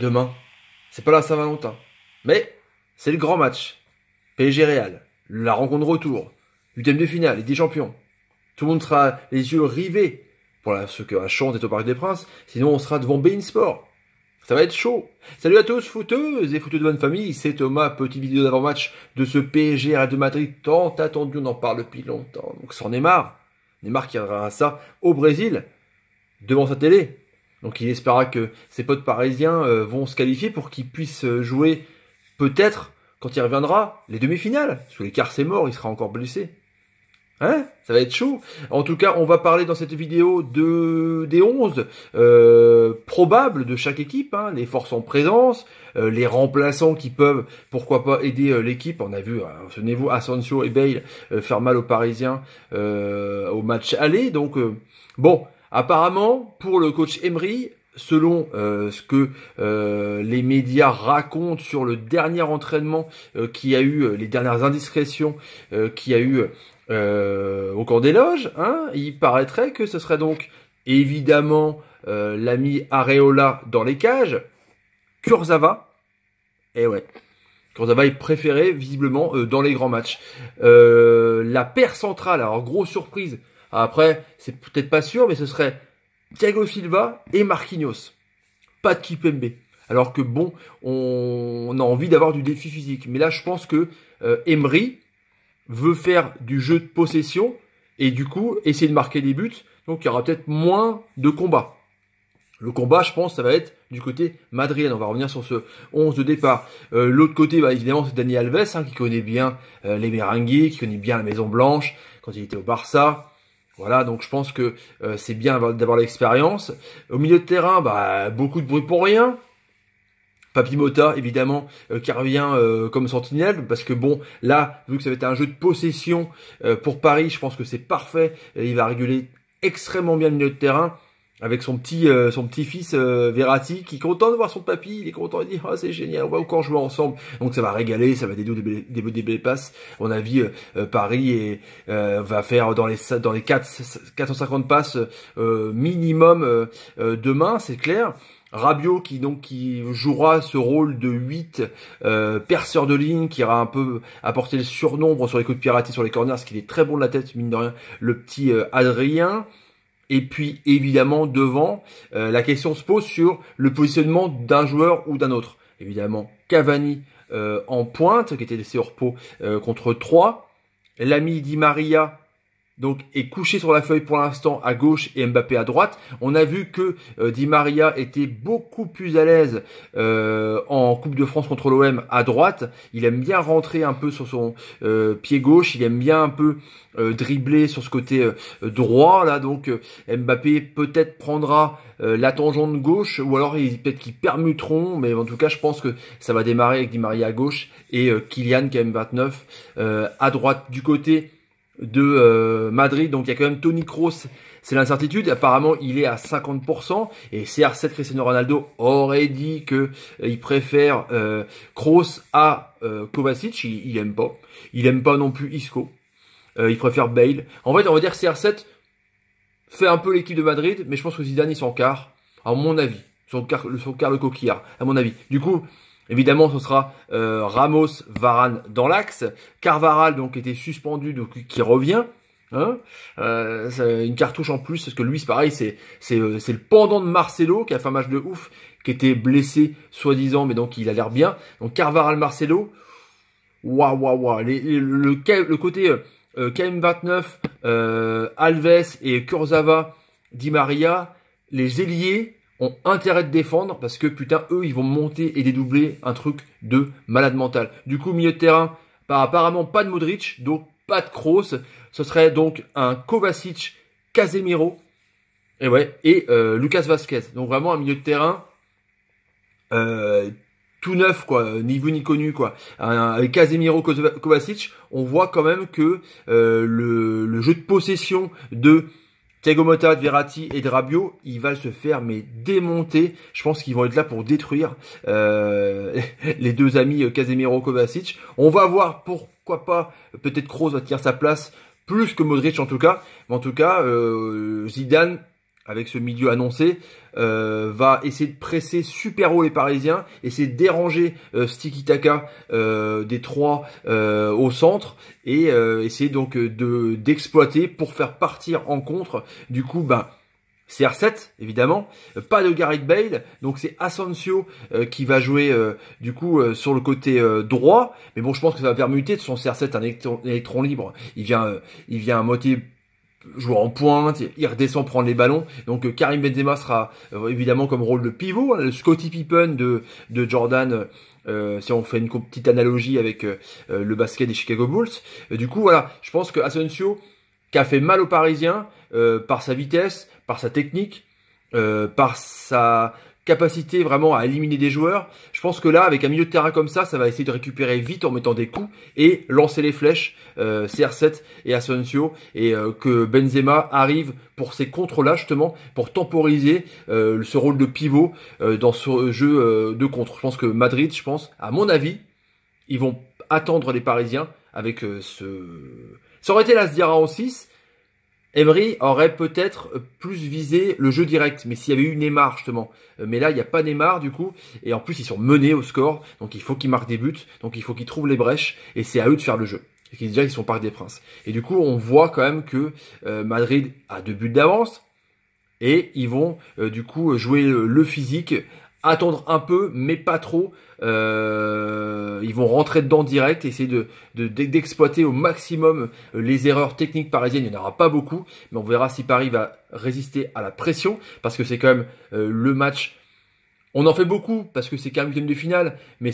Demain, c'est pas la Saint-Valentin, mais c'est le grand match. PSG Real, la rencontre retour, huitième de finale, et 10 champions. Tout le monde sera les yeux rivés pour ce que la au Parc des Princes, sinon on sera devant Bein Sport. Ça va être chaud. Salut à tous, footeuses et footeux de bonne famille, c'est Thomas, petite vidéo d'avant-match de ce PSG Real de Madrid tant attendu, on en parle depuis longtemps, donc c'en est marre. Neymar qui y ça au Brésil, devant sa télé, donc il espéra que ses potes parisiens euh, vont se qualifier pour qu'il puisse euh, jouer peut-être, quand il reviendra, les demi-finales. Sous les quarts c'est mort, il sera encore blessé. Hein Ça va être chaud. En tout cas, on va parler dans cette vidéo de des 11 euh, probables de chaque équipe, hein. les forces en présence, euh, les remplaçants qui peuvent, pourquoi pas, aider l'équipe. On a vu, hein, souvenez-vous, Asensio et Bale faire mal aux Parisiens au match aller. Donc, bon, Apparemment, pour le coach Emery, selon euh, ce que euh, les médias racontent sur le dernier entraînement euh, qui a eu, les dernières indiscrétions qui a eu au camp des loges, hein, il paraîtrait que ce serait donc évidemment l'ami Areola dans les cages, Kurzava eh ouais, Kurzawa est préféré visiblement dans les grands matchs. la paire centrale, alors grosse surprise, après, c'est peut-être pas sûr, mais ce serait Thiago Silva et Marquinhos. Pas de Kipembe. Alors que bon, on, a envie d'avoir du défi physique. Mais là, je pense que euh, Emery veut faire du jeu de possession et du coup essayer de marquer des buts. Donc il y aura peut-être moins de combats. Le combat, je pense, ça va être du côté Madrien. On va revenir sur ce 11 de départ. Euh, l'autre côté, bah, évidemment, c'est Dani Alves, hein, qui connaît bien euh, les merengues, qui connaît bien la Maison Blanche, quand il était au Barça. Voilà, donc je pense que euh, c'est bien d'avoir l'expérience. Au milieu de terrain, bah, beaucoup de bruit pour rien. Papi Mota, évidemment, euh, qui revient euh, comme sentinelle, parce que bon, là, vu que ça va être un jeu de possession pour Paris, je pense que c'est parfait. Il va réguler extrêmement bien le milieu de terrain avec son petit euh, son petit fils euh, Verratti qui est content de voir son papy, il est content de dire oh, c'est génial, on va encore jouer ensemble. Donc ça va régaler, ça va dédouer des, belles, des, passes. on mon avis euh, Paris et, va faire dans les dans les 4 450 passes minimum demain, c'est clair. Rabio qui donc qui jouera ce rôle de 8 euh, perceur de ligne qui aura un peu apporté le surnombre sur les coups de piratis sur les corners ce qu'il est très bon de la tête mine de rien le petit Adrien et puis évidemment devant, euh, la question se pose sur le positionnement d'un joueur ou d'un autre. Évidemment Cavani euh, en pointe, qui était laissé au repos euh, contre 3. L'ami Di Maria donc est couché sur la feuille pour l'instant à gauche et Mbappé à droite. On a vu que euh, Di Maria était beaucoup plus à l'aise euh, en Coupe de France contre l'OM à droite. Il aime bien rentrer un peu sur son euh, pied gauche, il aime bien un peu dribbler sur ce côté droit là. Donc Mbappé peut-être prendra la tangente gauche ou alors peut-être qu'ils permuteront, mais en tout cas je pense que ça va démarrer avec Di Maria à gauche et Kylian KM29 à droite du côté de euh, Madrid. Donc il y a quand même Tony Kroos, c'est l'incertitude. Apparemment, il est à 50%. Et CR7 Cristiano Ronaldo aurait dit que euh, il préfère euh, Kroos à Kovacic. Il, il, aime pas. Il aime pas non plus Isco. il préfère Bale. En fait, on va dire CR7 fait un peu l'équipe de Madrid, mais je pense que Zidane il s'en quart, à mon avis. Son quart, le coquillard, à mon avis. Du coup, Évidemment, ce sera euh, Ramos, Varane dans l'axe. Carvaral donc était suspendu, donc qui revient. Hein. Euh, une cartouche en plus, parce que lui, c'est pareil, c'est euh, c'est le pendant de Marcelo qui a fait un match de ouf, qui était blessé soi-disant, mais donc il a l'air bien. Donc Carvaral, Marcelo, waouh waouh le, côté KM29, Alves et Kurzawa, Di Maria, les ailiers, ont intérêt de défendre parce que putain, eux, ils vont monter et dédoubler un truc de malade mental. Du coup, milieu de terrain, par apparemment pas de Modric, donc pas de Kroos. Ce serait donc un Kovacic, Casemiro, et ouais, et euh, Lucas Vasquez. Donc vraiment un milieu de terrain euh, tout neuf quoi, ni vu ni connu quoi. Avec Casemiro Kovacic, on voit quand même que euh, le, jeu de possession de Tiago Motta, Verratti et Drabio, ils vont se faire mais démonter. Je pense qu'ils vont être là pour détruire euh, les deux amis euh, Casemiro Kovacic. On va voir pourquoi pas. Peut-être Kroos va tenir sa place plus que Modric en tout cas. Mais en tout cas, euh, Zidane avec ce milieu annoncé, euh, va essayer de presser super haut les Parisiens, essayer de déranger euh, Sticky Taka euh, des trois euh, au centre et essayer donc de d'exploiter pour faire partir en contre. Du coup, ben CR7 évidemment, pas de Garrick Bale, donc c'est Asensio qui va jouer du coup sur le côté droit, mais bon je pense que ça va muter, de son CR7 un électron, libre, il vient il vient à moitié joueur en pointe, il redescend prendre les ballons. Donc euh, Karim Benzema sera euh, évidemment comme rôle de pivot, hein, le Scotty Pippen de, de Jordan. Euh, si on fait une petite analogie avec le basket des Chicago Bulls. du coup, voilà, je pense que Asensio, qui a fait mal aux Parisiens par sa vitesse, par sa technique, par sa capacité vraiment à éliminer des joueurs. Je pense que là, avec un milieu de terrain comme ça, ça va essayer de récupérer vite en mettant des coups et lancer les flèches euh, CR7 et Asensio et euh, que Benzema arrive pour ces contres-là justement pour temporiser euh, ce rôle de pivot dans ce jeu de contre. Je pense que Madrid, je pense, à mon avis, ils vont attendre les Parisiens avec ce. Ça aurait été la en 6, Emery aurait peut-être plus visé le jeu direct, mais s'il y avait eu Neymar justement. Euh, mais là, il n'y a pas Neymar du coup, et en plus ils sont menés au score, donc il faut qu'ils marquent des buts, donc il faut qu'ils trouvent les brèches, et c'est à eux de faire le jeu. Et déjà ils sont par des Princes. Et du coup, on voit quand même que euh, Madrid a deux buts d'avance, et ils vont euh, du coup jouer le physique attendre un peu, mais pas trop. Euh, ils vont rentrer dedans direct, essayer d'exploiter au maximum euh, les erreurs techniques parisiennes. Il n'y en aura pas beaucoup, mais on verra si Paris va résister à la pression, parce que c'est quand même euh, le match. On en fait beaucoup parce que c'est quand même de finale, mais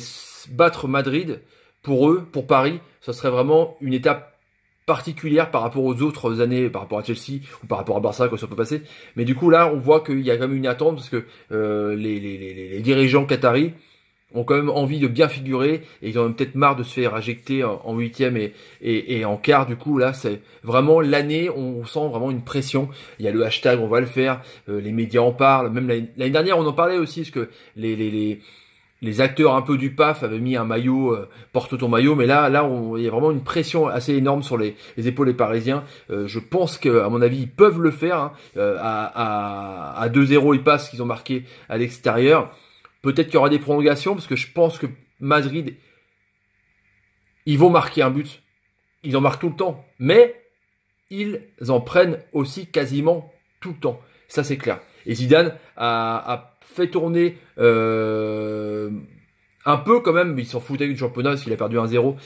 battre Madrid pour eux, pour Paris, ce serait vraiment une étape particulière par rapport aux autres années, par rapport à Chelsea ou par rapport à Barça, quoi ça peut passer. Mais du coup là, on voit qu'il y a quand même une attente parce que euh, les, les, dirigeants qataris ont quand même envie de bien figurer et ils ont peut-être marre de se faire injecter en huitième et, et, en quart. Du coup, là, c'est vraiment l'année, on sent vraiment une pression. Il y a le hashtag, on va le faire, euh, les médias en parlent. Même l'année dernière, on en parlait aussi, parce que les, les les acteurs un peu du PAF avaient mis un maillot, euh, porte ton maillot, mais là, là, il y a vraiment une pression assez énorme sur les, épaules des Parisiens. Euh, je pense que, à mon avis, ils peuvent le faire. Hein. Euh, à, 2-0, ils passent qu'ils ont marqué à l'extérieur. Peut-être qu'il y aura des prolongations, parce que je pense que Madrid, ils vont marquer un but. Ils en marquent tout le temps, mais ils en prennent aussi quasiment tout le temps. Ça, c'est clair. Et Zidane a fait tourner euh, un peu quand même, il s'en foutait du championnat parce qu'il a perdu 1-0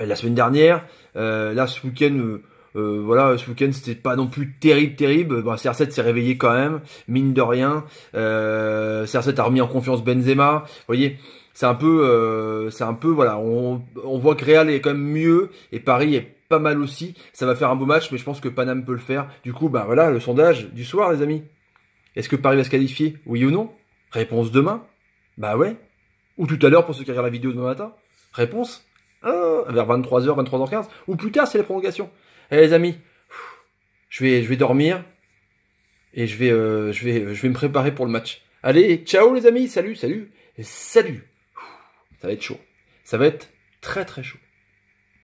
euh, la semaine dernière. Euh, là, ce week-end, voilà, ce week-end c'était pas non plus terrible, terrible. Bon, bah, CR7 s'est réveillé quand même, mine de rien. Euh, CR7 a remis en confiance Benzema. Vous voyez, c'est un peu, c'est un peu, voilà, on, voit que Real est quand même mieux et Paris est pas mal aussi. Ça va faire un beau match, mais je pense que Paname peut le faire. Du coup, bah voilà, le sondage du soir, les amis. Est-ce que Paris va se qualifier Oui ou non Réponse demain Bah ouais. Ou tout à l'heure pour ceux qui regardent la vidéo demain matin Réponse euh, Vers 23h, 23h15. Ou plus tard, c'est la prolongation. Allez eh, les amis, je vais, je vais dormir et je vais, euh, je, vais, je vais me préparer pour le match. Allez, ciao les amis, salut, salut, salut. Ça va être chaud. Ça va être très très chaud.